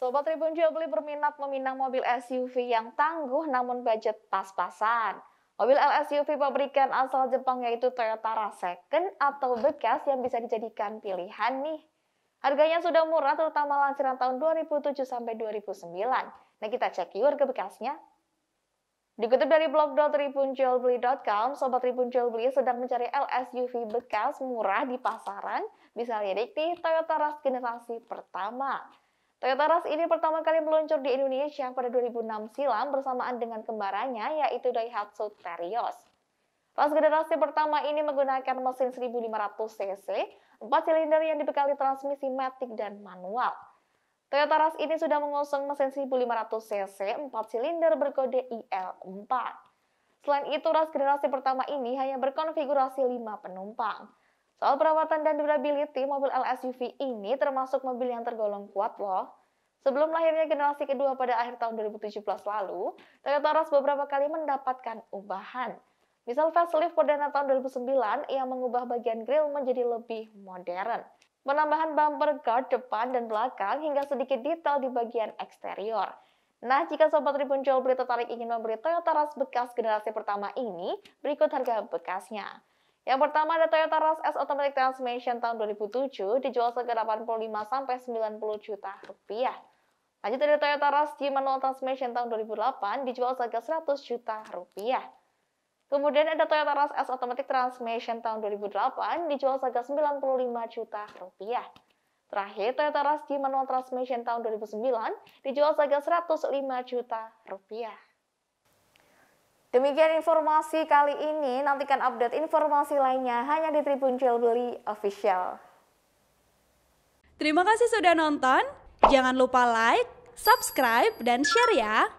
Sobat Tribun Jobli berminat meminang mobil SUV yang tangguh namun budget pas-pasan. Mobil LSUV pabrikan asal Jepang yaitu Toyota Second atau bekas yang bisa dijadikan pilihan nih. Harganya sudah murah terutama lansiran tahun 2007 sampai 2009. Nah kita cek yuk harga bekasnya. Dikutip dari blog blog.tribunjualbeli.com, Sobat Tribun Jualbeli sedang mencari LSUV bekas murah di pasaran, bisa lirik di Toyota Rush generasi pertama. Toyota Rush ini pertama kali meluncur di Indonesia pada 2006 silam bersamaan dengan kembarannya yaitu Daihatsu Terios. Rush generasi pertama ini menggunakan mesin 1500 cc, 4 silinder yang dibekali transmisi matic dan manual. Toyota Rush ini sudah mengusung mesin 1500 cc, 4 silinder berkode IL4. Selain itu, Rush generasi pertama ini hanya berkonfigurasi 5 penumpang. Soal perawatan dan durability, mobil LSUV ini termasuk mobil yang tergolong kuat loh. Sebelum lahirnya generasi kedua pada akhir tahun 2017 lalu, Toyota Rush beberapa kali mendapatkan ubahan. Misal facelift perdana tahun 2009 yang mengubah bagian grill menjadi lebih modern. Penambahan bumper guard depan dan belakang hingga sedikit detail di bagian eksterior. Nah, jika Sobat Tribun Jual Beli tertarik ingin membeli Toyota Rush bekas generasi pertama ini, berikut harga bekasnya. Yang pertama ada Toyota Rush S Automatic Transmission tahun 2007 dijual seharga 85 sampai 90 juta rupiah. Lanjut dari Toyota Rush G Manual Transmission tahun 2008 dijual seharga 100 juta rupiah. Kemudian ada Toyota Rush S Automatic Transmission tahun 2008 dijual seharga 95 juta rupiah. Terakhir, Toyota Rush G Manual Transmission tahun 2009 dijual seharga 105 juta rupiah. Demikian informasi kali ini, nantikan update informasi lainnya hanya di Tribun Cilbeli Official. Terima kasih sudah nonton, jangan lupa like, subscribe, dan share ya!